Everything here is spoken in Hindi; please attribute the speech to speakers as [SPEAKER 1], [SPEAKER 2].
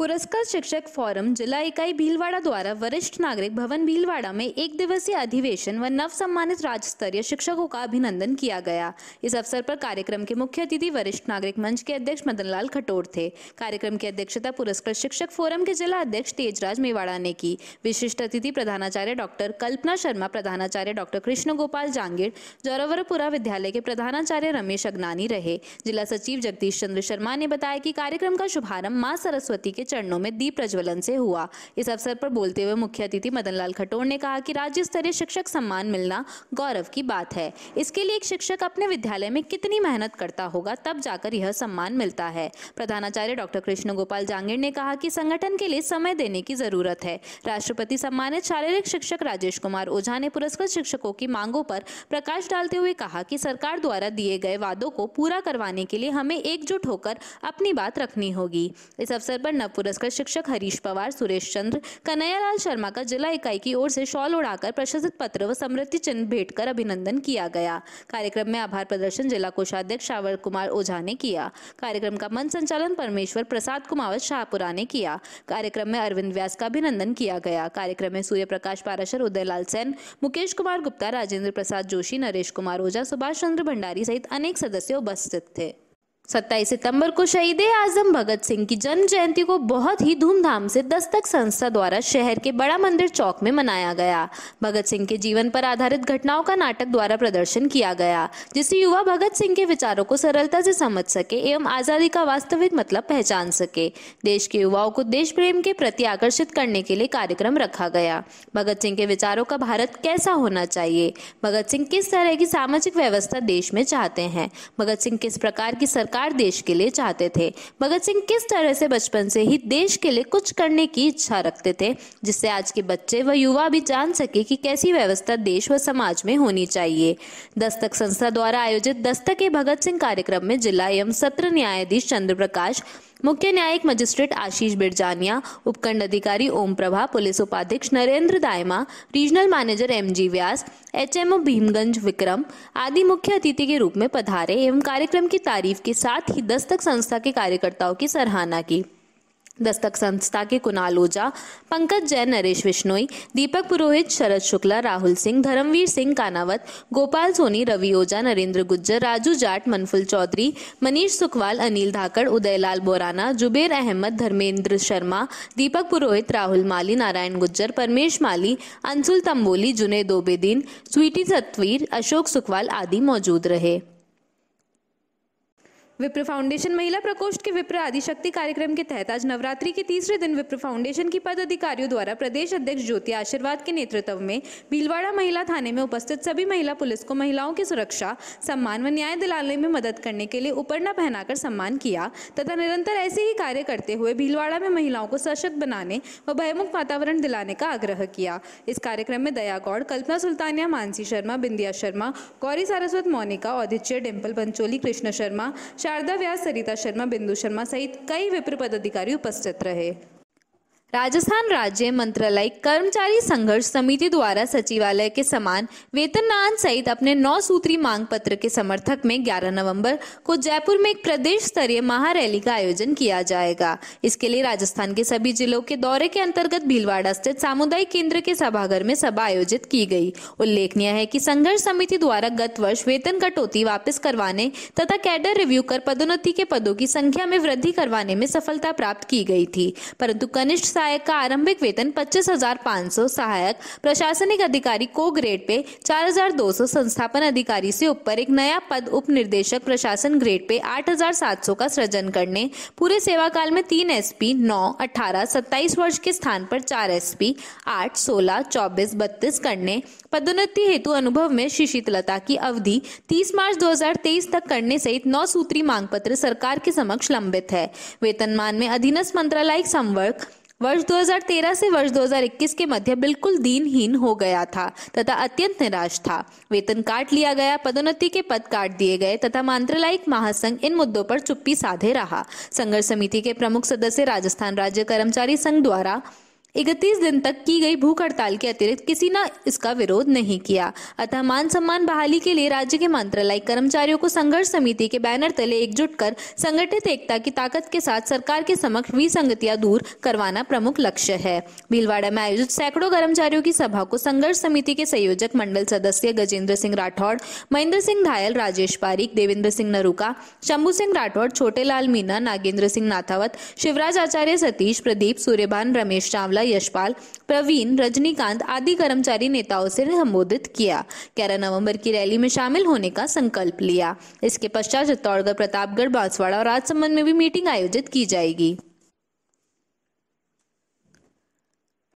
[SPEAKER 1] पुरस्कार शिक्षक फोरम जिला इकाई भीलवाड़ा द्वारा वरिष्ठ नागरिक भवन भीलवाड़ा में एक दिवसीय अधिवेशन व नव सम्मानित राज्य स्तरीय शिक्षकों का अभिनंदन किया गया इस अवसर पर कार्यक्रम के मुख्य अतिथि वरिष्ठ नागरिक मंच के अध्यक्ष मदनलाल खटोर थे कार्यक्रम की अध्यक्षता पुरस्कार शिक्षक फोरम के जिला अध्यक्ष तेजराज मेवाड़ा ने की विशिष्ट अतिथि प्रधानाचार्य डॉक्टर कल्पना शर्मा प्रधानाचार्य डॉक्टर कृष्ण गोपाल जांगिड़ जौरवरपुरा विद्यालय के प्रधानाचार्य रमेश अग्नानी रहे जिला सचिव जगदीश चंद्र शर्मा ने बताया कि कार्यक्रम का शुभारंभ माँ सरस्वती के चरणों में दीप प्रज्वलन से हुआ इस अवसर पर बोलते हुए मुख्य अतिथि मदन लाल खटोर ने कहा कि राज्य स्तरीय शिक्षक सम्मान मिलना गौरव की बात है इसके लिए एक शिक्षक अपने विद्यालय में कितनी मेहनत करता होगा तब जाकर यह सम्मान मिलता है प्रधानाचार्य डॉक्टर कृष्ण गोपाल जांगिड़ ने कहा कि संगठन के लिए समय देने की जरूरत है राष्ट्रपति सम्मानित शारीरिक शिक्षक राजेश कुमार ओझा ने पुरस्कृत शिक्षकों की मांगों पर प्रकाश डालते हुए कहा कि सरकार द्वारा दिए गए वादों को पूरा करवाने के लिए हमें एकजुट होकर अपनी बात रखनी होगी इस अवसर पर नव पुरस्कार शिक्षक हरीश पवार सुरेश चंद्र कन्हैयालाल शर्मा का जिला इकाई की ओर से शॉल उड़ाकर प्रशस्त पत्र व समृद्धि चिन्ह भेंट कर अभिनंदन किया गया कार्यक्रम में आभार प्रदर्शन जिला कोषाध्यक्ष श्रावर कुमार ओझा ने किया कार्यक्रम का मन संचालन परमेश्वर प्रसाद कुमावत शाहपुरा ने किया कार्यक्रम में अरविंद व्यास का अभिनंदन किया गया कार्यक्रम में सूर्य प्रकाश पाराशर उदयलाल सेन मुकेश कुमार गुप्ता राजेंद्र प्रसाद जोशी नरेश कुमार ओझा सुभाष चंद्र भंडारी सहित अनेक सदस्य उपस्थित थे सत्ताईस सितंबर को शहीद आजम भगत सिंह की जन्म जयंती को बहुत ही धूमधाम से दस्तक संस्था द्वारा शहर के बड़ा मंदिर चौक में मनाया गया भगत सिंह के जीवन पर आधारित घटनाओं का नाटक द्वारा प्रदर्शन किया गया जिससे युवा भगत सिंह के विचारों को सरलता से समझ सके एवं आजादी का वास्तविक मतलब पहचान सके देश के युवाओं को देश प्रेम के प्रति आकर्षित करने के लिए कार्यक्रम रखा गया भगत सिंह के विचारों का भारत कैसा होना चाहिए भगत सिंह किस तरह की सामाजिक व्यवस्था देश में चाहते हैं भगत सिंह किस प्रकार की सरकार सरकार देश के लिए चाहते थे भगत सिंह किस तरह से बचपन से ही देश के लिए कुछ करने की इच्छा रखते थे जिससे आज के बच्चे व युवा भी जान सके कि कैसी व्यवस्था देश व समाज में होनी चाहिए दस्तक संस्था द्वारा आयोजित दस्तक भगत सिंह कार्यक्रम में जिला एवं सत्र न्यायाधीश चंद्र प्रकाश मुख्य न्यायिक मजिस्ट्रेट आशीष बिरजानिया उपखंड अधिकारी ओम प्रभा पुलिस उपाध्यक्ष Narendra Dayma regional manager M G Vyas ओ भीमगंज विक्रम आदि मुख्य अतिथि के रूप में पधारे एवं कार्यक्रम की तारीफ के साथ ही दस्तक संस्था के कार्यकर्ताओं की सराहना की दस्तक संस्था के कुणाल ओझा पंकज जैन नरेश विश्नोई दीपक पुरोहित शरद शुक्ला राहुल सिंह धर्मवीर सिंह कानावत गोपाल सोनी रवि ओझा नरेंद्र गुज्जर राजू जाट मनफुल चौधरी मनीष सुखवाल अनिल धाकड़ उदयलाल बोराना जुबेर अहमद धर्मेंद्र शर्मा दीपक पुरोहित राहुल माली नारायण गुज्जर परमेश माली अंसुल तंबोली जुनेद ओबेदीन स्वीटी सतवीर अशोक सुखवाल आदि मौजूद रहे विप्र फाउंडेशन महिला प्रकोष्ठ के विप्र आदिशक्ति कार्यक्रम के तहत आज नवरात्रि के तीसरे दिन विप्र फाउंडेशन की पद अधिकारियों द्वारा प्रदेश अध्यक्ष ज्योति आशीर्वाद के नेतृत्व में भीलवाड़ा महिला थाने में उपस्थित सभी महिला पुलिस को महिलाओं की सुरक्षा सम्मान व न्याय दिलाने में मदद करने के लिए उपरना पहनाकर सम्मान किया तथा निरंतर ऐसे ही कार्य करते हुए भीलवाड़ा में महिलाओं को सशक्त बनाने व भयमुक्त वातावरण दिलाने का आग्रह किया इस कार्यक्रम में दया गौड़ कल्पना सुल्तानिया मानसी शर्मा बिंदिया शर्मा गौरी सारस्वत मोनिका औदित्य डिम्पल पंचोली कृष्ण शर्मा शारदा व्यास सरिता शर्मा बिंदु शर्मा सहित कई विप्र पदाधिकारी उपस्थित रहे राजस्थान राज्य मंत्रालय कर्मचारी संघर्ष समिति द्वारा सचिवालय के समान वेतनमान सहित अपने नौ सूत्री मांग पत्र के समर्थक में 11 नवंबर को जयपुर में एक प्रदेश स्तरीय महारैली का आयोजन किया जाएगा इसके लिए राजस्थान के सभी जिलों के दौरे के अंतर्गत भीलवाड़ा स्थित सामुदायिक केंद्र के सभागार में सभा आयोजित की गई उल्लेखनीय है की संघर्ष समिति द्वारा गत वर्ष वेतन कटौती वापस करवाने तथा कैडर रिव्यू कर पदोन्नति के पदों की संख्या में वृद्धि करवाने में सफलता प्राप्त की गई थी परंतु कनिष्ठ सहायक का आरंभिक वेतन पच्चीस हजार पाँच सौ सहायक प्रशासनिक अधिकारी को ग्रेड पे चार हजार दो सौ संस्थापन अधिकारी से ऊपर एक नया पद उप निर्देशक प्रशासन ग्रेड पे आठ हजार सात सौ का सृजन करने पूरे सेवा काल में तीन एस पी नौ अठारह सत्ताईस वर्ष के स्थान पर चार एस पी आठ सोलह चौबीस बत्तीस करने पदोन्नति हेतु अनुभव में शिशितलता की अवधि तीस मार्च दो हजार तेईस तक करने सहित नौ सूत्री मांग पत्र सरकार के समक्ष लंबित है वेतनमान में अधीनस्थ मंत्रालय संवर्ग वर्ष 2013 से वर्ष 2021 के मध्य बिल्कुल दीनहीन हो गया था तथा अत्यंत निराश था वेतन काट लिया गया पदोन्नति के पद काट दिए गए तथा मांत्रालयिक महासंघ इन मुद्दों पर चुप्पी साधे रहा संघर्ष समिति के प्रमुख सदस्य राजस्थान राज्य कर्मचारी संघ द्वारा इकतीस दिन तक की गई भूख हड़ताल के अतिरिक्त किसी ने इसका विरोध नहीं किया अतः मान सम्मान बहाली के लिए राज्य के मंत्रालय कर्मचारियों को संघर्ष समिति के बैनर तले एकजुट कर संगठित एकता की ताकत के साथ सरकार के समक्ष विसंगतियां दूर करवाना प्रमुख लक्ष्य है भीलवाड़ा में आयोजित सैकड़ों कर्मचारियों की सभा को संघर्ष समिति के संयोजक मंडल सदस्य गजेंद्र सिंह राठौड़ महेंद्र सिंह घायल राजेश पारिक देवेंद्र सिंह नरुका शंभू सिंह राठौड़ छोटेलाल मीना नागेंद्र सिंह नाथावत शिवराज आचार्य सतीश प्रदीप सूर्यभान रमेश चावला शुक्ला यशपाल प्रवीण रजनीकांत आदि कर्मचारी नेताओं से संबोधित किया ग्यारह नवम्बर की रैली में शामिल होने का संकल्प लिया इसके पश्चात चित्तौड़गढ़ प्रतापगढ़ बांसवाड़ा और राजसमंद में भी मीटिंग आयोजित की जाएगी